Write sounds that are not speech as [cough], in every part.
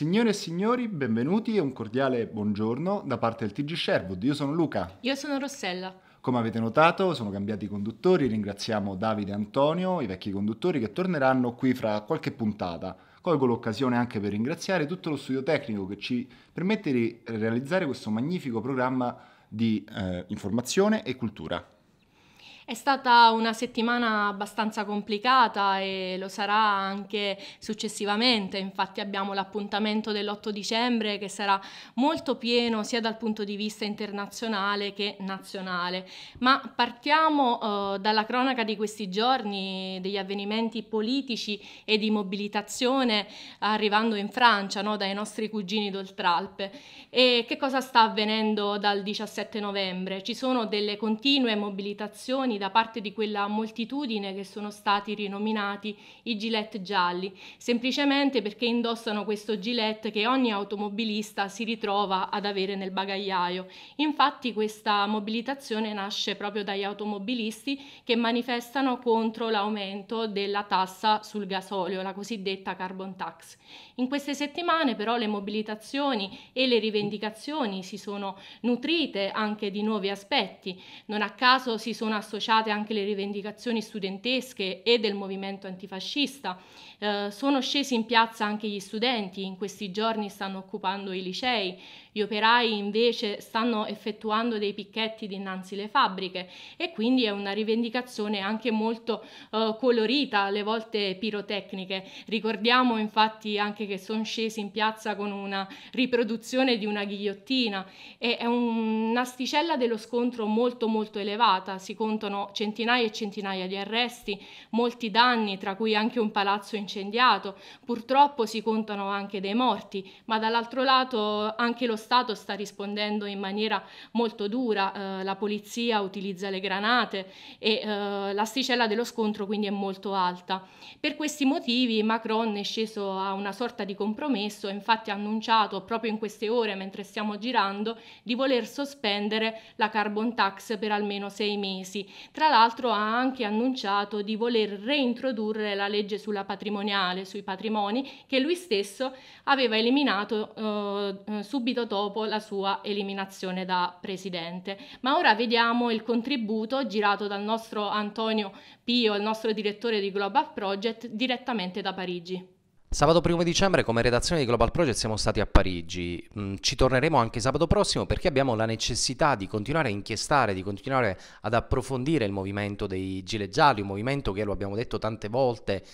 Signore e signori, benvenuti e un cordiale buongiorno da parte del TG Sherwood. Io sono Luca. Io sono Rossella. Come avete notato sono cambiati i conduttori, ringraziamo Davide e Antonio, i vecchi conduttori che torneranno qui fra qualche puntata. Colgo l'occasione anche per ringraziare tutto lo studio tecnico che ci permette di realizzare questo magnifico programma di eh, informazione e cultura. È stata una settimana abbastanza complicata e lo sarà anche successivamente, infatti abbiamo l'appuntamento dell'8 dicembre che sarà molto pieno sia dal punto di vista internazionale che nazionale. Ma partiamo eh, dalla cronaca di questi giorni, degli avvenimenti politici e di mobilitazione arrivando in Francia no, dai nostri cugini d'Oltralpe. E che cosa sta avvenendo dal 17 novembre? Ci sono delle continue mobilitazioni da parte di quella moltitudine che sono stati rinominati i gilet gialli, semplicemente perché indossano questo gilet che ogni automobilista si ritrova ad avere nel bagagliaio. Infatti questa mobilitazione nasce proprio dagli automobilisti che manifestano contro l'aumento della tassa sul gasolio, la cosiddetta carbon tax. In queste settimane però le mobilitazioni e le rivendicazioni si sono nutrite anche di nuovi aspetti. Non a caso si sono associati intrecciate anche le rivendicazioni studentesche e del movimento antifascista. Eh, sono scesi in piazza anche gli studenti, in questi giorni stanno occupando i licei, gli operai invece stanno effettuando dei picchetti dinanzi alle fabbriche e quindi è una rivendicazione anche molto eh, colorita, alle volte pirotecniche. Ricordiamo infatti anche che sono scesi in piazza con una riproduzione di una ghigliottina e è un'asticella dello scontro molto molto elevata, si contano centinaia e centinaia di arresti, molti danni, tra cui anche un palazzo incendiato, purtroppo si contano anche dei morti, ma dall'altro lato anche lo Stato sta rispondendo in maniera molto dura, eh, la polizia utilizza le granate e eh, l'asticella dello scontro quindi è molto alta. Per questi motivi Macron è sceso a una sorta di compromesso, infatti ha annunciato proprio in queste ore mentre stiamo girando di voler sospendere la carbon tax per almeno sei mesi. Tra l'altro ha anche annunciato di voler reintrodurre la legge sulla patrimoniale, sui patrimoni che lui stesso aveva eliminato eh, eh subito dopo la sua eliminazione da presidente. Ma ora vediamo il contributo girato dal nostro Antonio Pio, il nostro direttore di Global Project, direttamente da Parigi. Sabato 1 dicembre come redazione di Global Project siamo stati a Parigi, mm, ci torneremo anche sabato prossimo perché abbiamo la necessità di continuare a inchiestare, di continuare ad approfondire il movimento dei gilet gialli, un movimento che lo abbiamo detto tante volte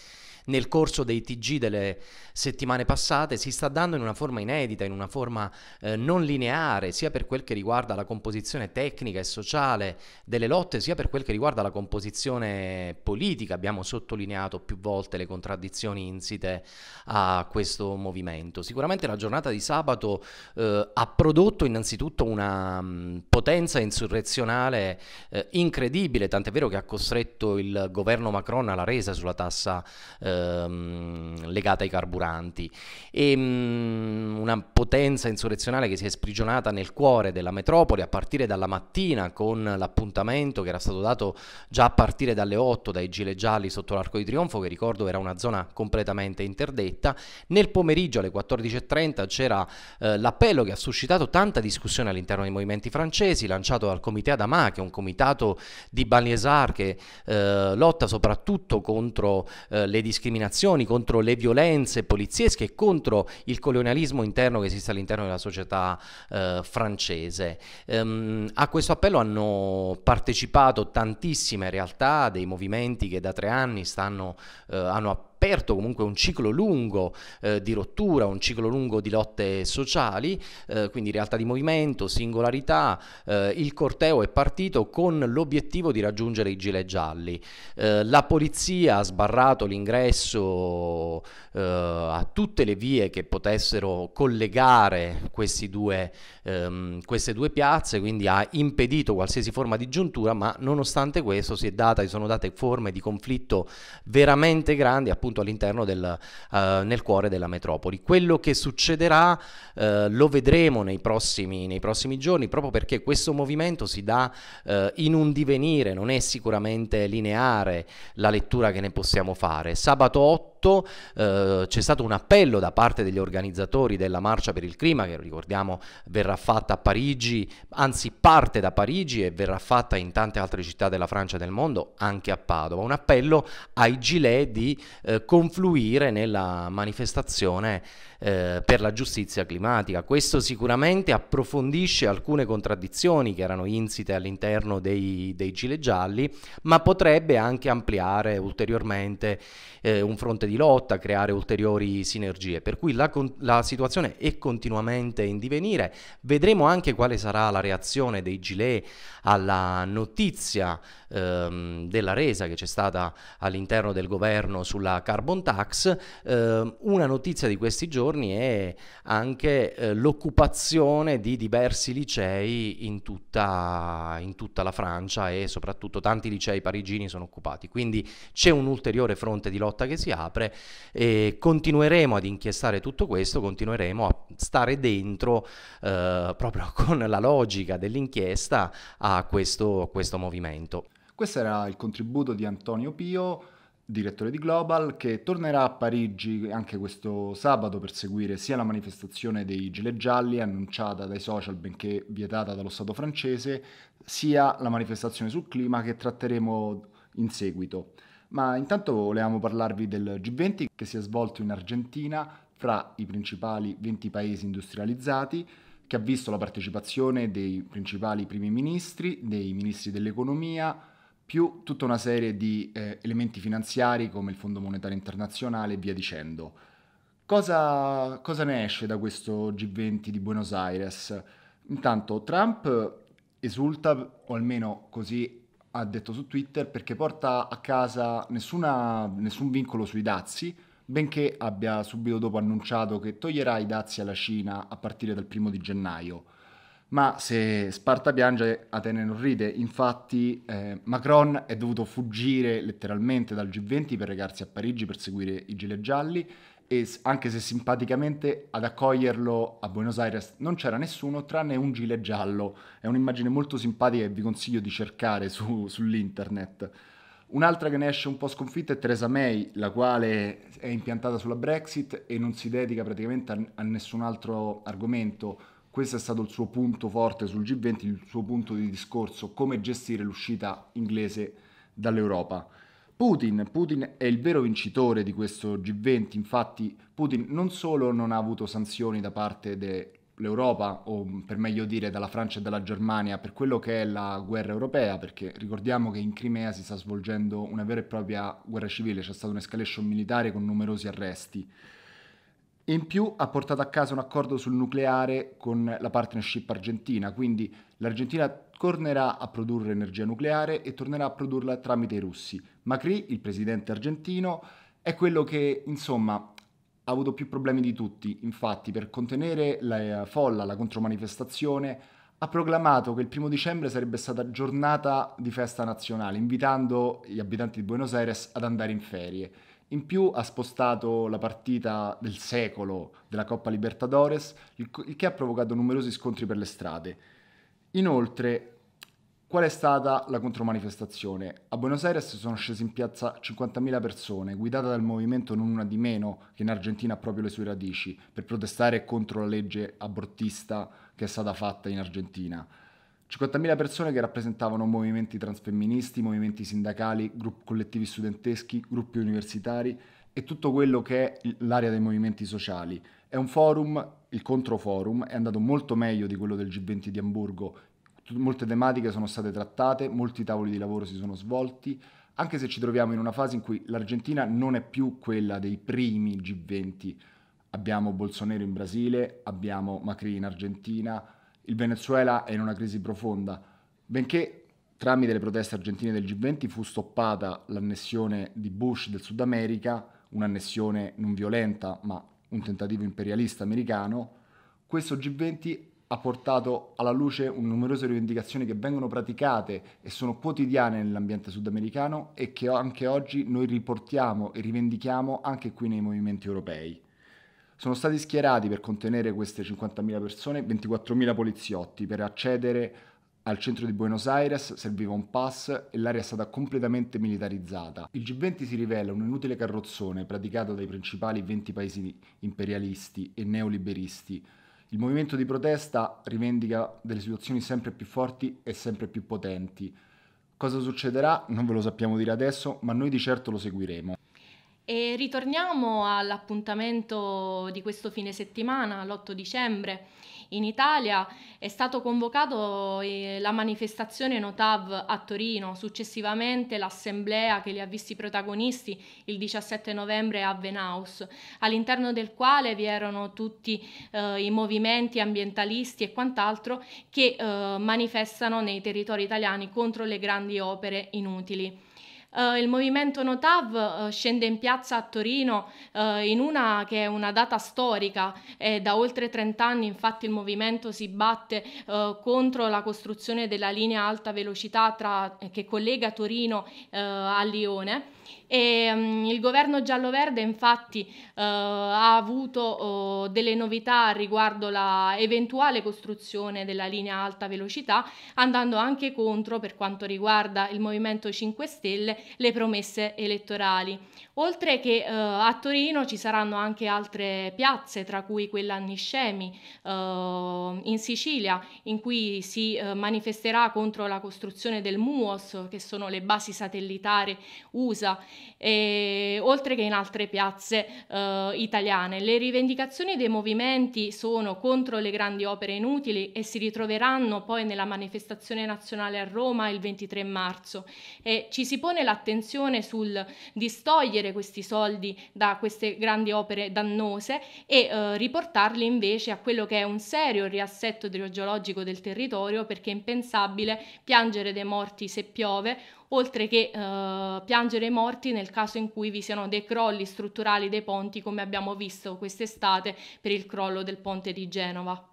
nel corso dei TG delle settimane passate si sta dando in una forma inedita, in una forma eh, non lineare, sia per quel che riguarda la composizione tecnica e sociale delle lotte, sia per quel che riguarda la composizione politica. Abbiamo sottolineato più volte le contraddizioni insite a questo movimento. Sicuramente la giornata di sabato eh, ha prodotto innanzitutto una mh, mm, potenza insurrezionale eh, incredibile, tant'è vero che ha costretto il governo Macron alla resa sulla tassa eh, ehm, legata ai carburanti e mh, mm, una potenza insurrezionale che si è sprigionata nel cuore della metropoli a partire dalla mattina con l'appuntamento che era stato dato già a partire dalle 8 dai Gile Gialli sotto l'Arco di Trionfo che ricordo era una zona completamente interdetta nel pomeriggio alle 14.30 c'era eh, l'appello che ha suscitato tanta discussione all'interno dei movimenti francesi lanciato dal comitato Adama che è un comitato di Balniesar che eh, lotta soprattutto contro eh, le discriminazioni discriminazioni, contro le violenze poliziesche e contro il colonialismo interno che esiste all'interno della società eh, francese. Ehm, a questo appello hanno partecipato tantissime realtà dei movimenti che da tre anni stanno, eh, hanno aperto comunque un ciclo lungo eh, di rottura, un ciclo lungo di lotte sociali, eh, quindi realtà di movimento, singolarità, eh, il corteo è partito con l'obiettivo di raggiungere i gilet gialli. Eh, la polizia ha sbarrato l'ingresso eh, a tutte le vie che potessero collegare due, ehm, queste due piazze, quindi ha impedito qualsiasi forma di giuntura, ma nonostante questo si è data, sono date forme di conflitto veramente grandi, appunto appunto all'interno del, uh, nel cuore della metropoli. Quello che succederà uh, lo vedremo nei prossimi, nei prossimi, giorni, proprio perché questo movimento si dà uh, in un divenire, non è sicuramente lineare la lettura che ne possiamo fare. Sabato 8 fatto, eh, c'è stato un appello da parte degli organizzatori della Marcia per il Clima, che ricordiamo verrà fatta a Parigi, anzi parte da Parigi e verrà fatta in tante altre città della Francia e del mondo, anche a Padova, un appello ai gilet di eh, confluire nella manifestazione eh, per la giustizia climatica. Questo sicuramente approfondisce alcune contraddizioni che erano insite all'interno dei, dei Gile Gialli, ma potrebbe anche ampliare ulteriormente eh, un fronte di lotta, creare ulteriori sinergie. Per cui la, la situazione è continuamente in divenire. Vedremo anche quale sarà la reazione dei Gilet alla notizia ehm, della resa che c'è stata all'interno del governo sulla carbon tax, ehm, una notizia di questi giorni è anche eh, l'occupazione di diversi licei in tutta, in tutta la Francia e soprattutto tanti licei parigini sono occupati. Quindi c'è un ulteriore fronte di lotta che si apre e continueremo ad inchiestare tutto questo, continueremo a stare dentro eh, proprio [laughs] con la logica dell'inchiesta a questo, a questo movimento. Questo era il contributo di Antonio Pio, direttore di Global, che tornerà a Parigi anche questo sabato per seguire sia la manifestazione dei gilet gialli annunciata dai social benché vietata dallo Stato francese, sia la manifestazione sul clima che tratteremo in seguito. Ma intanto volevamo parlarvi del G20 che si è svolto in Argentina fra i principali 20 paesi industrializzati, che ha visto la partecipazione dei principali primi ministri, dei ministri dell'economia, più tutta una serie di eh, elementi finanziari come il Fondo Monetario Internazionale e via dicendo. Cosa, cosa ne esce da questo G20 di Buenos Aires? Intanto Trump esulta, o almeno così ha detto su Twitter, perché porta a casa nessuna, nessun vincolo sui dazi, benché abbia subito dopo annunciato che toglierà i dazi alla Cina a partire dal primo di gennaio. Ma se Sparta piange, Atene non ride. Infatti eh, Macron è dovuto fuggire letteralmente dal G20 per recarsi a Parigi per seguire i gilet gialli e anche se simpaticamente ad accoglierlo a Buenos Aires non c'era nessuno tranne un gilet giallo. È un'immagine molto simpatica e vi consiglio di cercare su, sull'internet. Un'altra che ne esce un po' sconfitta è Theresa May, la quale è impiantata sulla Brexit e non si dedica praticamente a, a nessun altro argomento questo è stato il suo punto forte sul G20, il suo punto di discorso, come gestire l'uscita inglese dall'Europa. Putin, Putin è il vero vincitore di questo G20, infatti Putin non solo non ha avuto sanzioni da parte dell'Europa, o per meglio dire dalla Francia e dalla Germania, per quello che è la guerra europea, perché ricordiamo che in Crimea si sta svolgendo una vera e propria guerra civile, c'è stata un'escalation militare con numerosi arresti in più ha portato a casa un accordo sul nucleare con la partnership argentina, quindi l'Argentina tornerà a produrre energia nucleare e tornerà a produrla tramite i russi. Macri, il presidente argentino, è quello che insomma ha avuto più problemi di tutti, infatti per contenere la eh, folla, la contromanifestazione, ha proclamato che il primo dicembre sarebbe stata giornata di festa nazionale, invitando gli abitanti di Buenos Aires ad andare in ferie. In più ha spostato la partita del secolo della Coppa Libertadores, il che ha provocato numerosi scontri per le strade. Inoltre, qual è stata la contromanifestazione? A Buenos Aires sono scesi in piazza 50.000 persone, guidate dal movimento Non Una di Meno, che in Argentina ha proprio le sue radici, per protestare contro la legge abortista che è stata fatta in Argentina. 50.000 persone che rappresentavano movimenti transfemministi, movimenti sindacali, gruppi collettivi studenteschi, gruppi universitari e tutto quello che è l'area dei movimenti sociali. È un forum, il controforum, è andato molto meglio di quello del G20 di Amburgo. molte tematiche sono state trattate, molti tavoli di lavoro si sono svolti, anche se ci troviamo in una fase in cui l'Argentina non è più quella dei primi G20. Abbiamo Bolsonaro in Brasile, abbiamo Macri in Argentina, il Venezuela è in una crisi profonda, benché tramite le proteste argentine del G20 fu stoppata l'annessione di Bush del Sud America, un'annessione non violenta ma un tentativo imperialista americano, questo G20 ha portato alla luce numerose rivendicazioni che vengono praticate e sono quotidiane nell'ambiente sudamericano e che anche oggi noi riportiamo e rivendichiamo anche qui nei movimenti europei. Sono stati schierati per contenere queste 50.000 persone 24.000 poliziotti per accedere al centro di Buenos Aires serviva un pass e l'area è stata completamente militarizzata. Il G20 si rivela un inutile carrozzone praticato dai principali 20 paesi imperialisti e neoliberisti. Il movimento di protesta rivendica delle situazioni sempre più forti e sempre più potenti. Cosa succederà non ve lo sappiamo dire adesso, ma noi di certo lo seguiremo. E ritorniamo all'appuntamento di questo fine settimana, l'8 dicembre. In Italia è stato convocato eh, la manifestazione Notav a Torino, successivamente l'assemblea che li ha visti protagonisti il 17 novembre a Venaus, all'interno del quale vi erano tutti eh, i movimenti ambientalisti e quant'altro che eh, manifestano nei territori italiani contro le grandi opere inutili eh, il movimento Notav eh, scende in piazza a Torino eh, in una che è una data storica, da oltre 30 anni infatti il movimento si batte eh, contro la costruzione della linea alta velocità tra, eh, che collega Torino eh, a Lione. E, um, il governo giallo-verde infatti uh, ha avuto uh, delle novità riguardo la eventuale costruzione della linea alta velocità, andando anche contro per quanto riguarda il Movimento 5 Stelle le promesse elettorali. Oltre che eh, a Torino ci saranno anche altre piazze, tra cui quella a Niscemi, eh, in Sicilia, in cui si eh, manifesterà contro la costruzione del MUOS, che sono le basi satellitari USA, e, oltre che in altre piazze eh, italiane. Le rivendicazioni dei movimenti sono contro le grandi opere inutili e si ritroveranno poi nella manifestazione nazionale a Roma il 23 marzo. E ci si pone la attenzione sul distogliere questi soldi da queste grandi opere dannose e eh, riportarli invece a quello che è un serio riassetto idrogeologico del territorio perché è impensabile piangere dei morti se piove oltre che eh, piangere i morti nel caso in cui vi siano dei crolli strutturali dei ponti come abbiamo visto quest'estate per il crollo del ponte di Genova.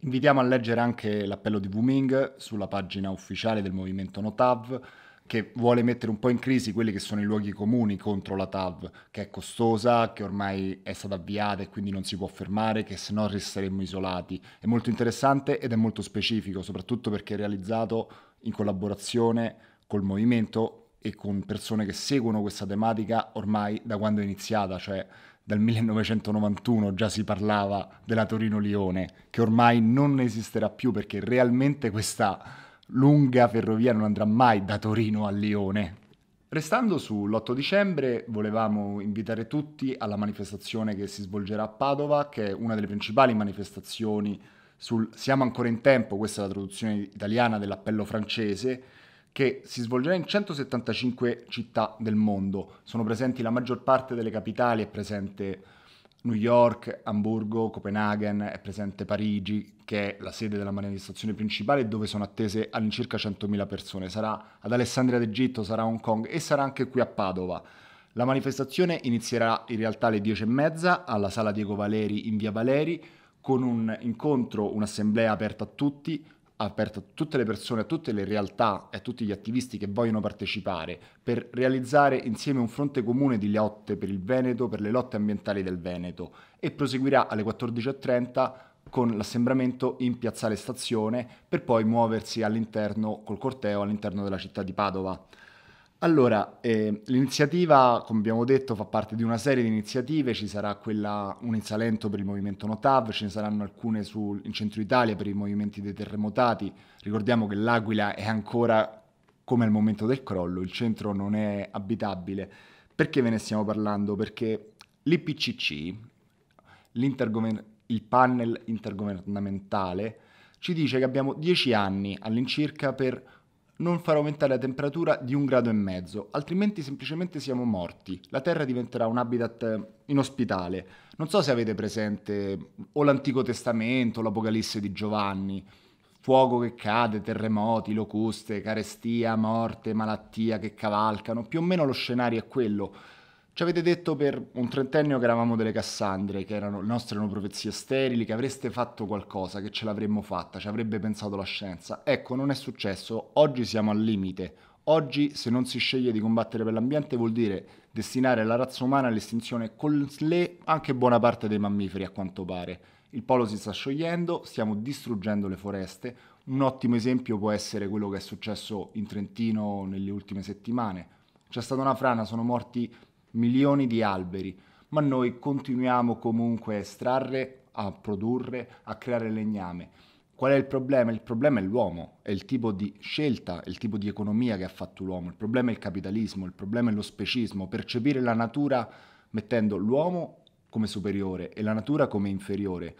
Invitiamo a leggere anche l'appello di Wuming sulla pagina ufficiale del movimento Notav che vuole mettere un po' in crisi quelli che sono i luoghi comuni contro la TAV, che è costosa, che ormai è stata avviata e quindi non si può fermare, che se no resteremmo isolati. È molto interessante ed è molto specifico, soprattutto perché è realizzato in collaborazione col movimento e con persone che seguono questa tematica ormai da quando è iniziata, cioè dal 1991 già si parlava della Torino-Lione, che ormai non esisterà più perché realmente questa lunga ferrovia non andrà mai da Torino a Lione. Restando sull'8 dicembre, volevamo invitare tutti alla manifestazione che si svolgerà a Padova, che è una delle principali manifestazioni sul Siamo ancora in tempo, questa è la traduzione italiana dell'appello francese, che si svolgerà in 175 città del mondo. Sono presenti la maggior parte delle capitali, è presente New York, Hamburgo, Copenaghen, è presente Parigi, che è la sede della manifestazione principale dove sono attese all'incirca 100.000 persone. Sarà ad Alessandria d'Egitto, sarà a Hong Kong e sarà anche qui a Padova. La manifestazione inizierà in realtà alle 10.30 alla sala Diego Valeri in via Valeri con un incontro, un'assemblea aperta a tutti, aperta a tutte le persone, a tutte le realtà e a tutti gli attivisti che vogliono partecipare per realizzare insieme un fronte comune di lotte per il Veneto, per le lotte ambientali del Veneto e proseguirà alle 14.30 con l'assembramento in Piazzale Stazione per poi muoversi all'interno col corteo all'interno della città di Padova. Allora, eh, l'iniziativa, come abbiamo detto, fa parte di una serie di iniziative, ci sarà quella un Salento per il movimento Notav, ce ne saranno alcune sul, in centro Italia per i movimenti dei terremotati, ricordiamo che l'Aquila è ancora come al momento del crollo, il centro non è abitabile. Perché ve ne stiamo parlando? Perché l'IPCC, il panel intergovernamentale, ci dice che abbiamo 10 anni all'incirca per non far aumentare la temperatura di un grado e mezzo, altrimenti semplicemente siamo morti. La Terra diventerà un habitat eh, inospitale. Non so se avete presente o l'Antico Testamento, l'Apocalisse di Giovanni, fuoco che cade, terremoti, locuste, carestia, morte, malattia che cavalcano, più o meno lo scenario è quello. Ci avete detto per un trentennio che eravamo delle Cassandre, che erano, le nostre erano profezie sterili, che avreste fatto qualcosa, che ce l'avremmo fatta, ci avrebbe pensato la scienza. Ecco, non è successo, oggi siamo al limite. Oggi se non si sceglie di combattere per l'ambiente vuol dire destinare la razza umana all'estinzione con le anche buona parte dei mammiferi a quanto pare. Il polo si sta sciogliendo, stiamo distruggendo le foreste. Un ottimo esempio può essere quello che è successo in Trentino nelle ultime settimane. C'è stata una frana, sono morti milioni di alberi, ma noi continuiamo comunque a estrarre, a produrre, a creare legname. Qual è il problema? Il problema è l'uomo, è il tipo di scelta, il tipo di economia che ha fatto l'uomo, il problema è il capitalismo, il problema è lo specismo, percepire la natura mettendo l'uomo come superiore e la natura come inferiore.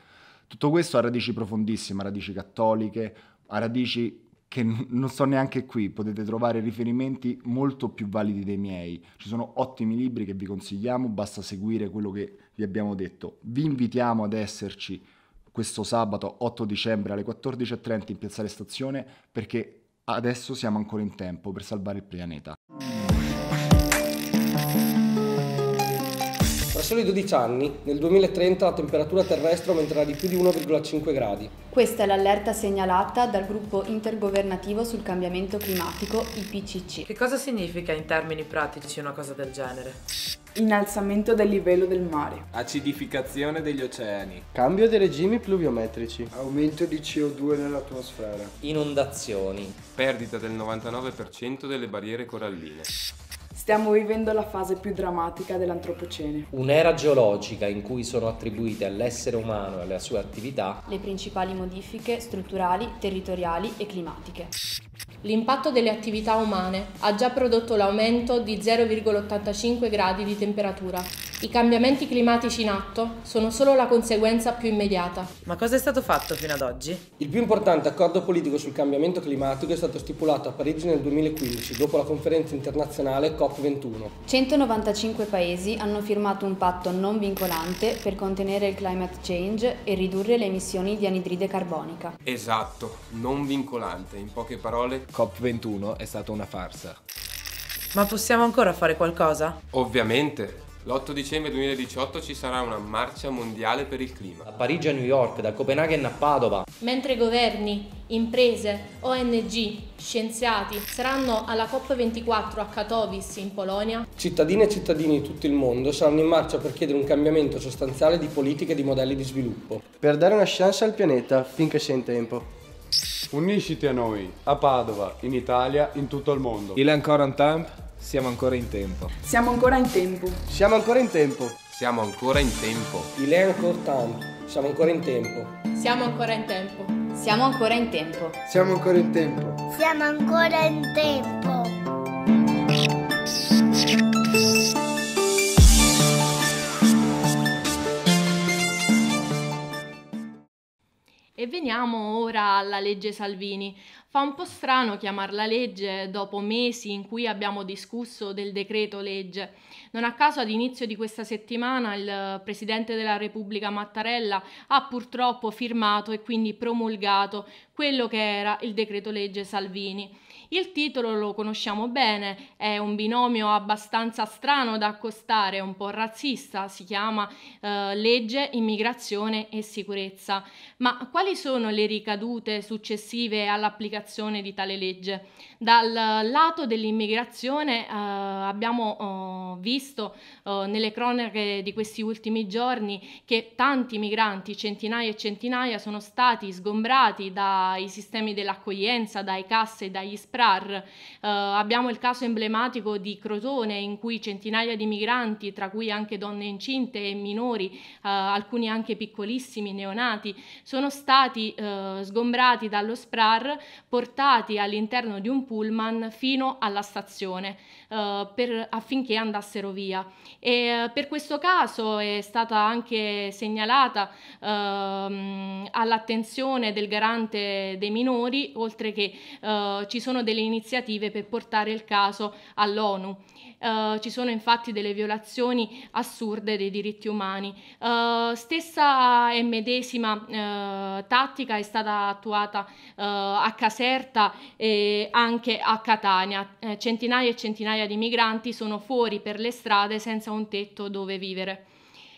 Tutto questo ha radici profondissime, radici cattoliche, ha radici che non sto neanche qui, potete trovare riferimenti molto più validi dei miei. Ci sono ottimi libri che vi consigliamo, basta seguire quello che vi abbiamo detto. Vi invitiamo ad esserci questo sabato 8 dicembre alle 14.30 in Piazzale Stazione perché adesso siamo ancora in tempo per salvare il pianeta. soli 12 anni, nel 2030 la temperatura terrestre aumenterà di più di 1,5 gradi. Questa è l'allerta segnalata dal gruppo intergovernativo sul cambiamento climatico IPCC. Che cosa significa in termini pratici una cosa del genere? Innalzamento del livello del mare. Acidificazione degli oceani. Cambio dei regimi pluviometrici. Aumento di CO2 nell'atmosfera. Inondazioni. Perdita del 99% delle barriere coralline. Stiamo vivendo la fase più drammatica dell'antropocene. Un'era geologica in cui sono attribuite all'essere umano e alle sue attività le principali modifiche strutturali, territoriali e climatiche. L'impatto delle attività umane ha già prodotto l'aumento di 0,85 gradi di temperatura. I cambiamenti climatici in atto sono solo la conseguenza più immediata. Ma cosa è stato fatto fino ad oggi? Il più importante accordo politico sul cambiamento climatico è stato stipulato a Parigi nel 2015, dopo la conferenza internazionale COP21. 195 paesi hanno firmato un patto non vincolante per contenere il climate change e ridurre le emissioni di anidride carbonica. Esatto, non vincolante, in poche parole parole, COP21 è stata una farsa. Ma possiamo ancora fare qualcosa? Ovviamente. L'8 dicembre 2018 ci sarà una marcia mondiale per il clima. Da Parigi a New York, da Copenaghen a Padova. Mentre governi, imprese, ONG, scienziati saranno alla COP24 a Katowice in Polonia, cittadine e cittadini di tutto il mondo saranno in marcia per chiedere un cambiamento sostanziale di politiche e di modelli di sviluppo. Per dare una chance al pianeta finché sia in tempo. Unisciti a noi, a Padova, in Italia, in tutto il mondo. Il ancora in tempo, siamo ancora in tempo. Siamo ancora in tempo. Siamo ancora in tempo. Siamo ancora in tempo. Il è ancora tanto. Siamo ancora in tempo. Siamo ancora in tempo. Siamo ancora in tempo. Siamo ancora in tempo. Siamo ancora in tempo. Veniamo ora alla legge Salvini. Fa un po' strano chiamarla legge dopo mesi in cui abbiamo discusso del decreto legge. Non a caso ad inizio di questa settimana il Presidente della Repubblica Mattarella ha purtroppo firmato e quindi promulgato quello che era il decreto legge Salvini. Il titolo lo conosciamo bene, è un binomio abbastanza strano da accostare, un po' razzista, si chiama eh, Legge, Immigrazione e Sicurezza. Ma quali sono le ricadute successive all'applicazione di tale legge? Dal lato dell'immigrazione eh, abbiamo eh, visto eh, nelle cronache di questi ultimi giorni che tanti migranti, centinaia e centinaia, sono stati sgombrati dai sistemi dell'accoglienza, dai casse, dagli spazi SPRAR, eh, abbiamo il caso emblematico di Crotone in cui centinaia di migranti, tra cui anche donne incinte e minori, eh, alcuni anche piccolissimi, neonati, sono stati eh, sgombrati dallo SPRAR, portati all'interno di un pullman fino alla stazione eh, per, affinché andassero via. E, eh, per questo caso è stata anche segnalata ehm, all'attenzione del garante dei minori, oltre che ci sono delle iniziative per portare il caso all'ONU. Uh, ci sono infatti delle violazioni assurde dei diritti umani. Uh, stessa e medesima uh, tattica è stata attuata a Caserta e anche a Catania. centinaia e centinaia di migranti sono fuori per le strade senza un tetto dove vivere.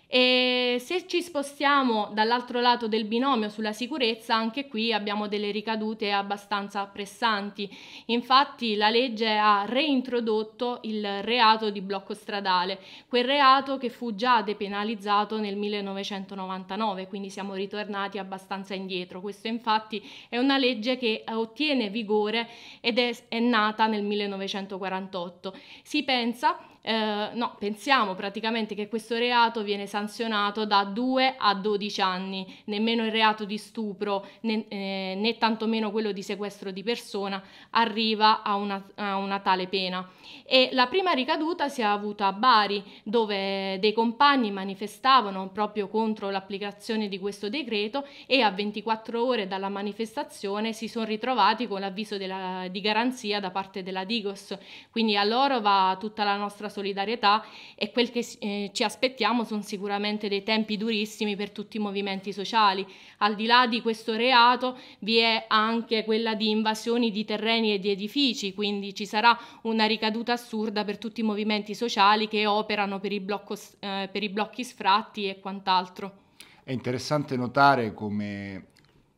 E se ci spostiamo dall'altro lato del binomio sulla sicurezza, anche qui abbiamo delle ricadute abbastanza pressanti. Infatti la legge ha reintrodotto il reato di blocco stradale, quel reato che fu già depenalizzato nel 1999, quindi siamo ritornati abbastanza indietro. Questa infatti è una legge che ottiene vigore ed è, è nata nel 1948. Si pensa eh, no, pensiamo praticamente che questo reato viene sanzionato da 2 a 12 anni, nemmeno il reato di stupro né, eh, né tantomeno quello di sequestro di persona arriva a una, a una tale pena. E la prima ricaduta si è avuta a Bari, dove dei compagni manifestavano proprio contro l'applicazione di questo decreto e a 24 ore dalla manifestazione si sono ritrovati con l'avviso della, di garanzia da parte della Digos. Quindi a loro va tutta la nostra solidarietà e quel che eh, ci aspettiamo sono sicuramente dei tempi durissimi per tutti i movimenti sociali. Al di là di questo reato vi è anche quella di invasioni di terreni e di edifici, quindi ci sarà una ricaduta assurda per tutti i movimenti sociali che operano per i, blocco, eh, per i blocchi sfratti e quant'altro. È interessante notare come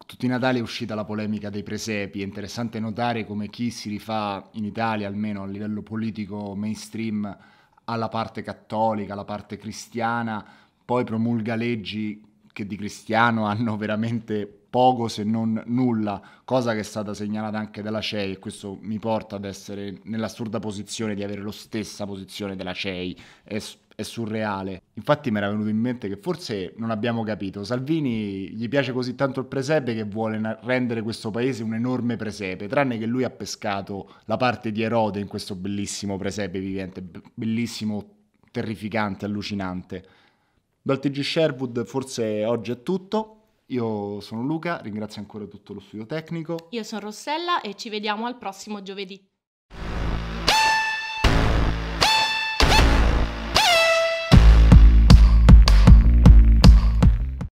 tutti i Natali è uscita la polemica dei presepi, è interessante notare come chi si rifà in Italia, almeno a livello politico mainstream, alla parte cattolica, alla parte cristiana, poi promulga leggi che di cristiano [laughs] hanno veramente poco se non nulla, cosa che è stata segnalata anche dalla CEI e questo mi porta ad essere nell'assurda posizione di avere la stessa posizione della CEI. È, è surreale. Infatti mi era venuto in mente che forse non abbiamo capito. Salvini gli piace così tanto il presepe che vuole rendere questo paese un enorme presepe, tranne che lui ha pescato la parte di Erode in questo bellissimo presepe vivente, bellissimo, terrificante, allucinante. Dal TG Sherwood forse oggi è tutto. Io sono Luca, ringrazio ancora tutto lo studio tecnico. Io sono Rossella e ci vediamo al prossimo giovedì.